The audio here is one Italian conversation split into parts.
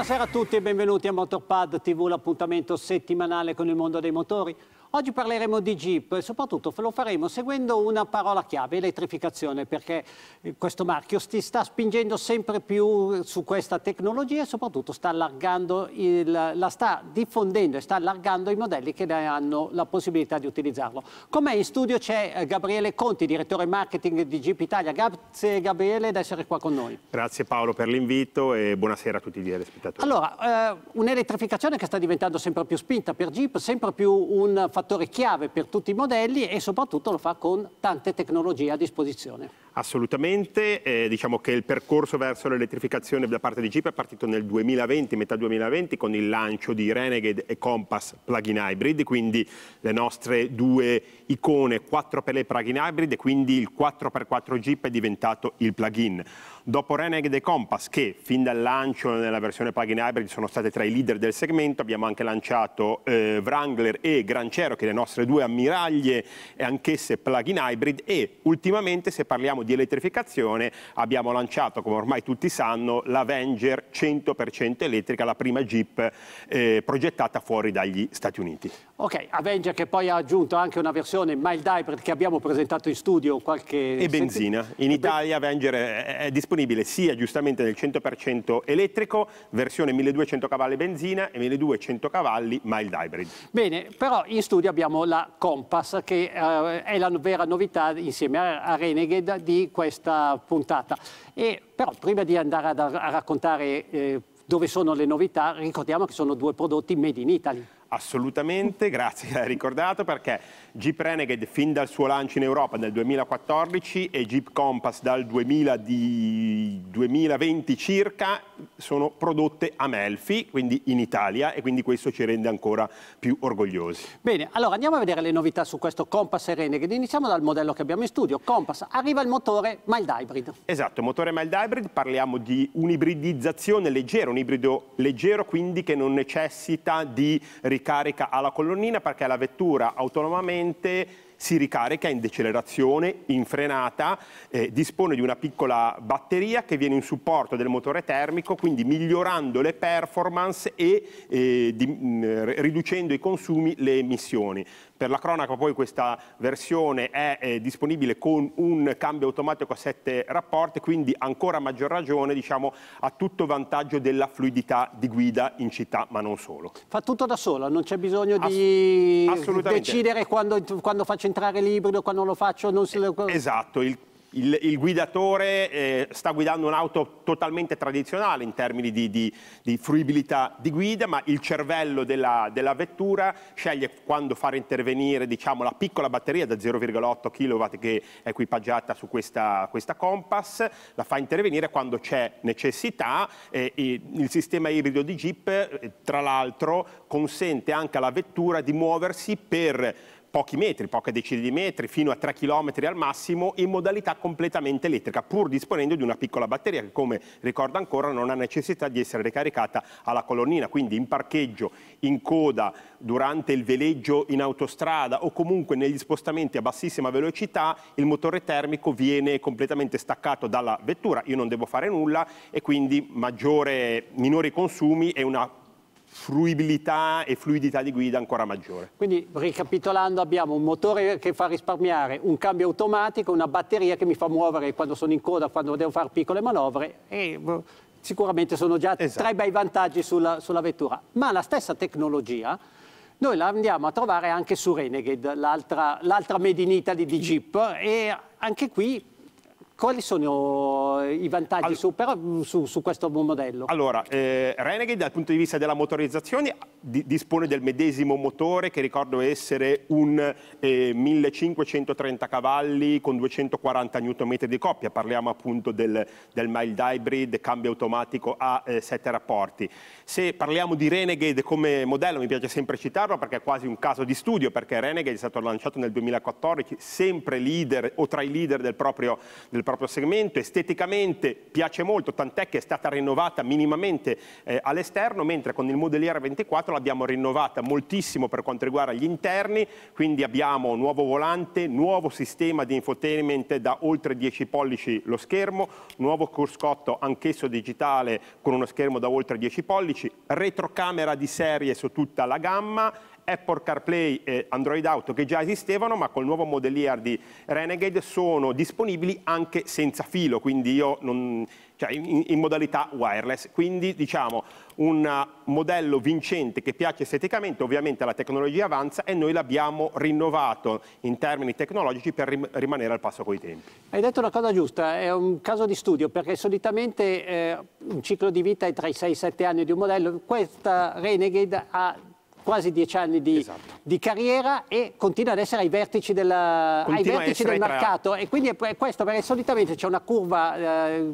Buonasera a tutti e benvenuti a Motorpad TV, l'appuntamento settimanale con il mondo dei motori. Oggi parleremo di Jeep e soprattutto lo faremo seguendo una parola chiave, elettrificazione, perché eh, questo marchio si sta spingendo sempre più su questa tecnologia e soprattutto sta il, la sta diffondendo e sta allargando i modelli che ne hanno la possibilità di utilizzarlo. Con me in studio c'è eh, Gabriele Conti, direttore marketing di Jeep Italia. Grazie Gabriele di essere qua con noi. Grazie Paolo per l'invito e buonasera a tutti gli telespettatori. Allora, eh, un'elettrificazione che sta diventando sempre più spinta per Jeep, sempre più un fattore fattore chiave per tutti i modelli e soprattutto lo fa con tante tecnologie a disposizione. Assolutamente, eh, diciamo che il percorso verso l'elettrificazione da parte di Jeep è partito nel 2020, metà 2020, con il lancio di Renegade e Compass plug-in hybrid, quindi le nostre due icone 4xE plug-in hybrid e quindi il 4x4 Jeep è diventato il plug-in. Dopo Renegade e Compass, che fin dal lancio nella versione plug-in hybrid sono state tra i leader del segmento, abbiamo anche lanciato eh, Wrangler e Grancero, che le nostre due ammiraglie, e anch'esse plug-in hybrid, e ultimamente se parliamo parliamo di elettrificazione abbiamo lanciato, come ormai tutti sanno, l'Avenger 100% elettrica, la prima Jeep eh, progettata fuori dagli Stati Uniti. Ok, Avenger che poi ha aggiunto anche una versione mild hybrid che abbiamo presentato in studio qualche... E benzina. In Italia Avenger è, è disponibile sia giustamente nel 100% elettrico, versione 1200 cavalli benzina e 1200 cavalli mild hybrid. Bene, però in studio abbiamo la Compass che eh, è la vera novità insieme a Renegade di questa puntata. E, però prima di andare a, a raccontare eh, dove sono le novità, ricordiamo che sono due prodotti made in Italy. Assolutamente, grazie che l'hai ricordato, perché Jeep Renegade fin dal suo lancio in Europa nel 2014 e Jeep Compass dal 2000 2020 circa sono prodotte a Melfi, quindi in Italia, e quindi questo ci rende ancora più orgogliosi. Bene, allora andiamo a vedere le novità su questo Compass e Renegade. Iniziamo dal modello che abbiamo in studio. Compass, arriva il motore mild hybrid. Esatto, motore mild hybrid, parliamo di un'ibridizzazione leggera, un ibrido leggero quindi che non necessita di ricorso ricarica alla colonnina perché la vettura autonomamente si ricarica in decelerazione, in frenata, eh, dispone di una piccola batteria che viene in supporto del motore termico, quindi migliorando le performance e eh, di, mh, mm, riducendo i consumi, le emissioni. Per la cronaca poi questa versione è eh, disponibile con un cambio automatico a sette rapporti, quindi ancora maggior ragione diciamo, a tutto vantaggio della fluidità di guida in città, ma non solo. Fa tutto da sola, non c'è bisogno di decidere quando, quando faccio entrare librido, quando lo faccio non si... Eh, esatto, il il, il, guidatore eh, sta guidando un'auto totalmente tradizionale in termini di, di, di, fruibilità di guida, ma il cervello della, della vettura sceglie quando far intervenire diciamo, la piccola batteria da 0,8 kW che è equipaggiata su questa, questa Compass, la fa intervenire quando c'è necessità eh, e il sistema ibrido di Jeep eh, tra l'altro consente anche alla vettura di muoversi per pochi metri, poche decine di metri, fino a 3 km al massimo, in modalità completamente elettrica, pur disponendo di una piccola batteria che, come ricordo ancora, non ha necessità di essere ricaricata alla colonnina, quindi in parcheggio, in coda, durante il veleggio in autostrada o comunque negli spostamenti a bassissima velocità, il motore termico viene completamente staccato dalla vettura, io non devo fare nulla e quindi maggiore, minori consumi e una fruibilità e fluidità di guida ancora maggiore. Quindi ricapitolando abbiamo un motore che fa risparmiare, un cambio automatico, una batteria che mi fa muovere quando sono in coda, quando devo fare piccole manovre e boh, sicuramente sono già esatto. tre bei vantaggi sulla, sulla vettura. Ma la stessa tecnologia noi la andiamo a trovare anche su Renegade, l'altra made in Italy di Jeep e anche qui quali sono eh, i vantaggi All... su, però, mm, su, su, questo modello? Allora, eh, Renegade dal punto di vista della motorizzazione di, dispone del medesimo motore che ricordo essere un eh, 1530 cavalli con 240 Nm di coppia, parliamo appunto del, del mild hybrid, cambio automatico a eh, 7 rapporti. Se parliamo di Renegade come modello, mi piace sempre citarlo perché è quasi un caso di studio, perché Renegade è stato lanciato nel 2014, sempre leader o tra i leader del proprio, del proprio proprio segmento, esteticamente piace molto, tant'è che è stata rinnovata minimamente eh, all'esterno, mentre con il modelliere 24 l'abbiamo rinnovata moltissimo per quanto riguarda gli interni, quindi abbiamo nuovo volante, nuovo sistema di infotainment da oltre 10 pollici lo schermo, nuovo cruscotto anch'esso digitale con uno schermo da oltre 10 pollici, retrocamera di serie su tutta la gamma Apple CarPlay e Android Auto che già esistevano, ma col nuovo modellier di Renegade sono disponibili anche senza filo, quindi io non, cioè in, in, modalità wireless. Quindi diciamo un modello vincente che piace esteticamente, ovviamente la tecnologia avanza e noi l'abbiamo rinnovato in termini tecnologici per rim rimanere al passo coi tempi. Hai detto una cosa giusta, è un caso di studio perché solitamente eh, un ciclo di vita è tra i 6 e i 7 anni di un modello, questa Renegade ha quasi dieci anni di, esatto. di carriera e continua ad essere ai vertici, della, ai vertici del mercato. E quindi è questo, perché solitamente c'è una curva, eh,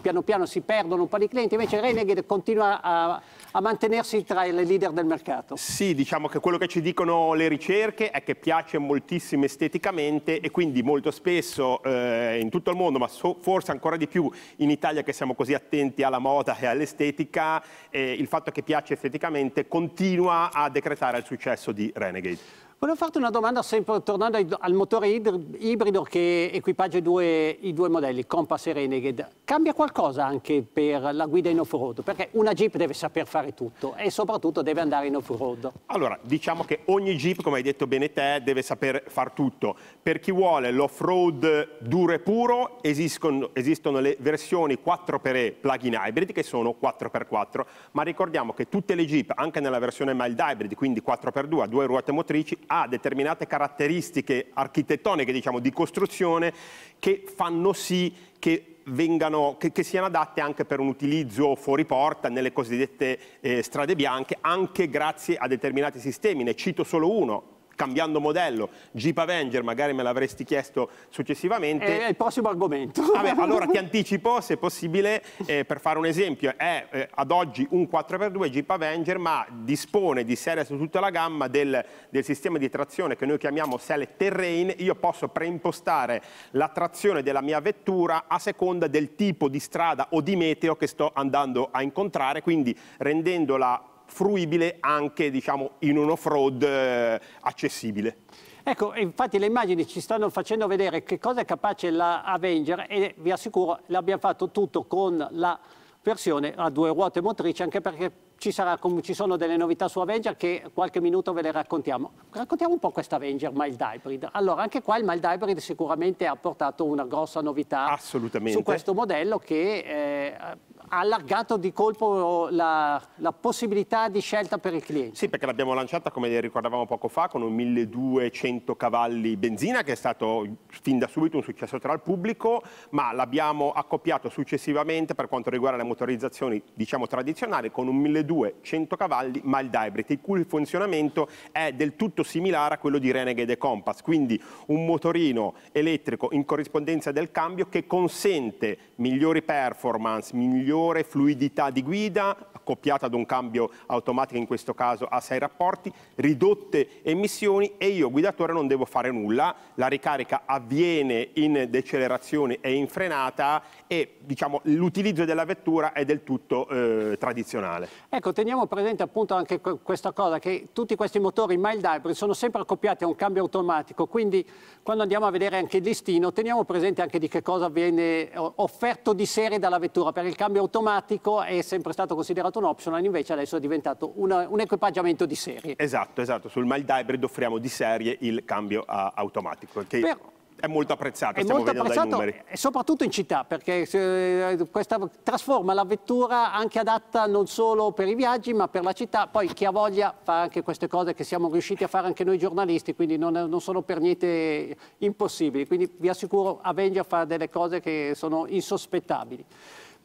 piano piano si perdono un po' di clienti, invece Renegade continua a, a mantenersi tra le leader del mercato. Sì, diciamo che quello che ci dicono le ricerche è che piace moltissimo esteticamente e quindi molto spesso eh, in tutto il mondo, ma so, forse ancora di più in Italia che siamo così attenti alla moda e all'estetica, eh, il fatto che piace esteticamente continua ad decretare il successo di Renegade. Volevo farti una domanda, sempre tornando ai, al motore ibrido che equipaggia i due, i due modelli, Compass e Renegade. Cambia qualcosa anche per la guida in off-road? Perché una Jeep deve saper fare tutto e soprattutto deve andare in off-road. Allora, diciamo che ogni Jeep, come hai detto bene te, deve saper far tutto. Per chi vuole l'off-road duro e puro, esistono, esistono le versioni 4xe plug-in hybrid, che sono 4x4, ma ricordiamo che tutte le Jeep, anche nella versione mild hybrid, quindi 4x2 a due ruote motrici, ha determinate caratteristiche architettoniche, diciamo, di costruzione che fanno sì che Vengano, che, che, siano adatte anche per un utilizzo fuori porta nelle cosiddette eh, strade bianche, anche grazie a determinati sistemi. Ne cito solo uno, cambiando modello, Jeep Avenger, magari me l'avresti chiesto successivamente. Eh, è il prossimo argomento. Vabbè, allora ti anticipo, se possibile, eh, per fare un esempio, è eh, ad oggi un 4x2 Jeep Avenger, ma dispone di serie su tutta la gamma del, del sistema di trazione che noi chiamiamo Select Terrain, io posso preimpostare la trazione della mia vettura a seconda del tipo di strada o di meteo che sto andando a incontrare, quindi rendendola fruibile anche diciamo, in un off-road eh, accessibile. Ecco, infatti le immagini ci stanno facendo vedere che cosa è capace la Avenger e vi assicuro l'abbiamo fatto tutto con la versione a due ruote motrici anche perché ci, sarà, ci, sono delle novità su Avenger che qualche minuto ve le raccontiamo. Raccontiamo un po' questa Avenger Mild Hybrid. Allora, anche qua il Mild Hybrid sicuramente ha portato una grossa novità su questo modello che eh, ha allargato di colpo la, la, possibilità di scelta per il cliente. Sì, perché l'abbiamo lanciata, come ricordavamo poco fa, con un 1200 cavalli benzina, che è stato fin da subito un successo tra il pubblico, ma l'abbiamo accoppiato successivamente per quanto riguarda le motorizzazioni, diciamo, tradizionali, con un 1200 cavalli mild hybrid, il cui funzionamento è del tutto similare a quello di Renegade Compass, quindi un motorino elettrico in corrispondenza del cambio che consente migliori performance, migliori maggiore fluidità di guida, accoppiata ad un cambio automatico in questo caso a sei rapporti, ridotte emissioni e io guidatore non devo fare nulla, la ricarica avviene in decelerazione e in frenata e diciamo, l'utilizzo della vettura è del tutto eh, tradizionale. Ecco, teniamo presente appunto anche questa cosa che tutti questi motori mild hybrid sono sempre accoppiati a un cambio automatico, quindi quando andiamo a vedere anche il listino teniamo presente anche di che cosa viene eh, offerto di serie dalla vettura, perché il cambio automatico è sempre stato considerato un optional, invece adesso è diventato una, un equipaggiamento di serie. Esatto, esatto. Sul mild hybrid offriamo di serie il cambio a, automatico. Che... Per è molto apprezzato, è stiamo molto apprezzato, eh, soprattutto in città, perché eh, questa trasforma la vettura anche adatta non solo per i viaggi, ma per la città. Poi chi ha voglia fa anche queste cose che siamo riusciti a fare anche noi giornalisti, quindi non, non sono per niente impossibili. Quindi vi assicuro, Avenger fa delle cose che sono insospettabili.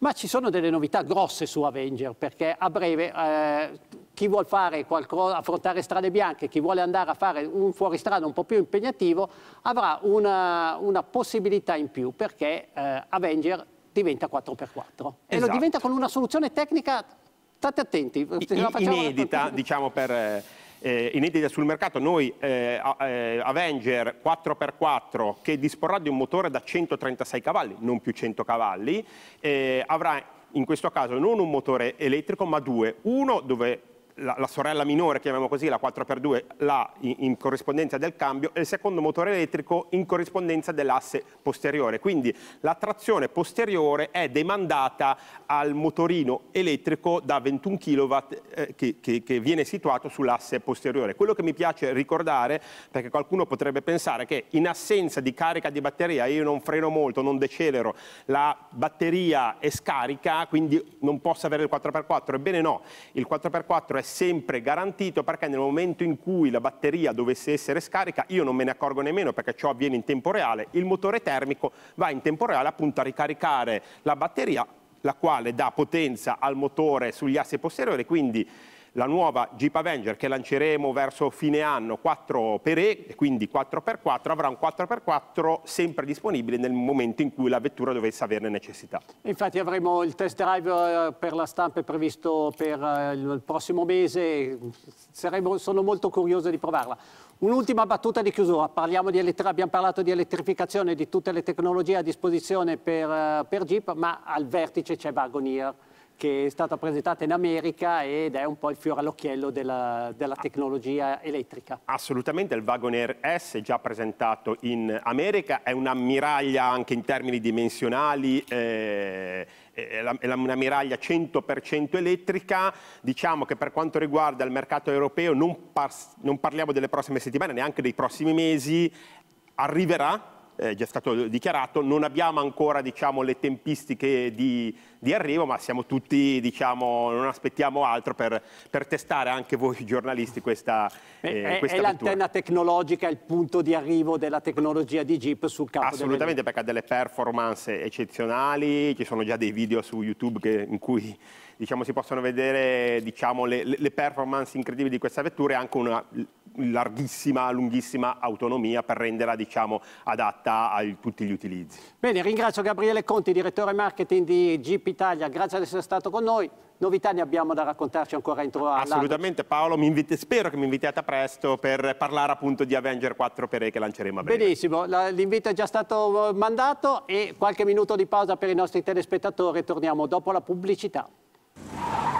Ma ci sono delle novità grosse su Avenger, perché a breve eh, chi vuole affrontare strade bianche, chi vuole andare a fare un fuoristrada un po' più impegnativo, avrà una, una possibilità in più, perché eh, Avenger diventa 4x4. Esatto. E lo esatto. diventa con una soluzione tecnica state attenti. I, inedita, diciamo, per, eh, eh, inedita sul mercato, noi eh, eh Avenger 4x4 che disporrà di un motore da 136 cavalli, non più 100 cavalli, eh, avrà in questo caso non un motore elettrico ma due, uno dove la, la, sorella minore, chiamiamo così, la 4x2, la in, in, corrispondenza del cambio e il secondo motore elettrico in corrispondenza dell'asse posteriore. Quindi la trazione posteriore è demandata al motorino elettrico da 21 kW eh, che, che, che viene situato sull'asse posteriore. Quello che mi piace ricordare, perché qualcuno potrebbe pensare che in assenza di carica di batteria io non freno molto, non decelero, la batteria è scarica, quindi non posso avere il 4x4. Ebbene no, il 4x4 è sempre garantito perché nel momento in cui la batteria dovesse essere scarica io non me ne accorgo nemmeno perché ciò avviene in tempo reale, il motore termico va in tempo reale appunto a ricaricare la batteria la quale dà potenza al motore sugli assi posteriori, quindi la nuova Jeep Avenger che lanceremo verso fine anno 4xE, quindi 4x4, avrà un 4x4 sempre disponibile nel momento in cui la vettura dovesse averne necessità. Infatti avremo il test drive eh, per la stampa previsto per eh, il prossimo mese, Saremo, sono molto curioso di provarla. Un'ultima battuta di chiusura, di abbiamo parlato di elettrificazione, di tutte le tecnologie a disposizione per, eh, per Jeep, ma al vertice c'è Wagoneer che è stata presentata in America ed è un po' il fiore all'occhiello della, della, tecnologia elettrica. Assolutamente, il Wagoner S già presentato in America è un'ammiraglia anche in termini dimensionali eh è una miraglia 100% elettrica, diciamo che per quanto riguarda il mercato europeo non, par non parliamo delle prossime settimane, neanche dei prossimi mesi, arriverà eh, già stato dichiarato, non abbiamo ancora diciamo, le tempistiche di, di, arrivo, ma siamo tutti, diciamo, non aspettiamo altro per, per testare anche voi giornalisti questa, eh, eh è, questa è l'antenna tecnologica, il punto di arrivo della tecnologia di Jeep sul campo Assolutamente, perché ha delle performance eccezionali, ci sono già dei video su YouTube che, in cui diciamo, si possono vedere diciamo, le, le performance incredibili di questa vettura e anche una larghissima, lunghissima autonomia per renderla diciamo, adatta a tutti gli utilizzi. Bene, ringrazio Gabriele Conti, direttore marketing di Jeep Italia, grazie ad essere stato con noi. Novità ne abbiamo da raccontarci ancora entro all'anno. Assolutamente Paolo, invite, spero che mi invitiate presto per parlare appunto di Avenger 4 per che lanceremo a breve. Benissimo, l'invito è già stato eh, mandato e qualche minuto di pausa per i nostri telespettatori, torniamo dopo la pubblicità.